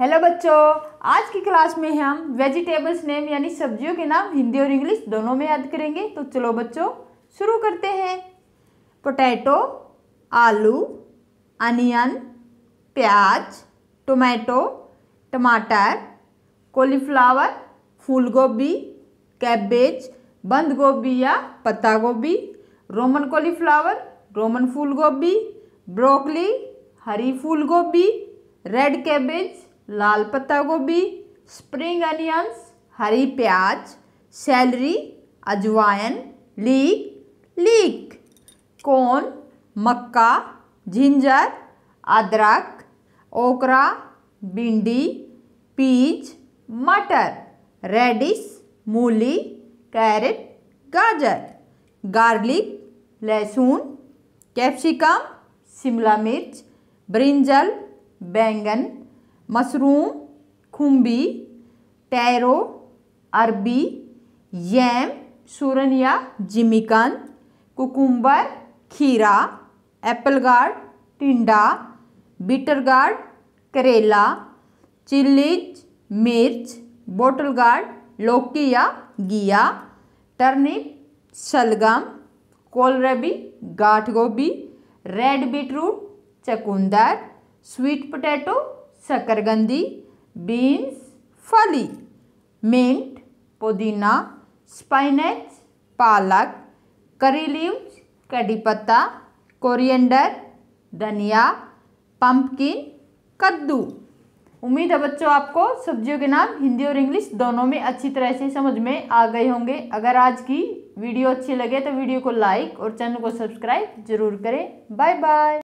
hello बच्चों आज की क्लास में हम वेजिटेबल्स नेम यानी सब्जियों के नाम हिंदी और इंग्लिश दोनों में याद करेंगे तो चलो बच्चों शुरू करते हैं पोटैटो आलू अनियन प्याज टोमेटो टमाटर कॉलीफ्लावर फूल गोभी कैबेज बंद गोभी या पत्ता गोभी रोमन कोलीफ्लावर रोमन फूल गोभी ब्रोकली हरी फूल गोभी रेड कैबेज लाल पत्ता गोभी स्प्रिंग अनियंस हरी प्याज सैलरी अजवाइन लीक लीक कौन मक्का जिंजर अदरक ओकरा भिंडी पीज मटर रेडिस मूली कैरेट गाजर गार्लिक लहसुन कैप्सिकम शिमला मिर्च ब्रिंजल बैंगन मशरूम खुम्बी टैरो अरबी यम सूरन या जिमिकन कुकुम्बर खीरा एप्पल गार्ड टिंडा बिटर गार्ड करेला चिल्लीज मिर्च बोटल गार्ड लौकी या गिया टर्निप शलगम कोलरबी गाठ गोभी रेड बीटरूट चकुंदर स्वीट पोटैटो शकरगंदी बीन्स फली मिंट पुदीना स्पाइनेच पालक करी लीव्स कड़ी पत्ता कोरिएंडर धनिया पंपकिन कद्दू उम्मीद है बच्चों आपको सब्जियों के नाम हिंदी और इंग्लिश दोनों में अच्छी तरह से समझ में आ गए होंगे अगर आज की वीडियो अच्छी लगे तो वीडियो को लाइक और चैनल को सब्सक्राइब जरूर करें बाय बाय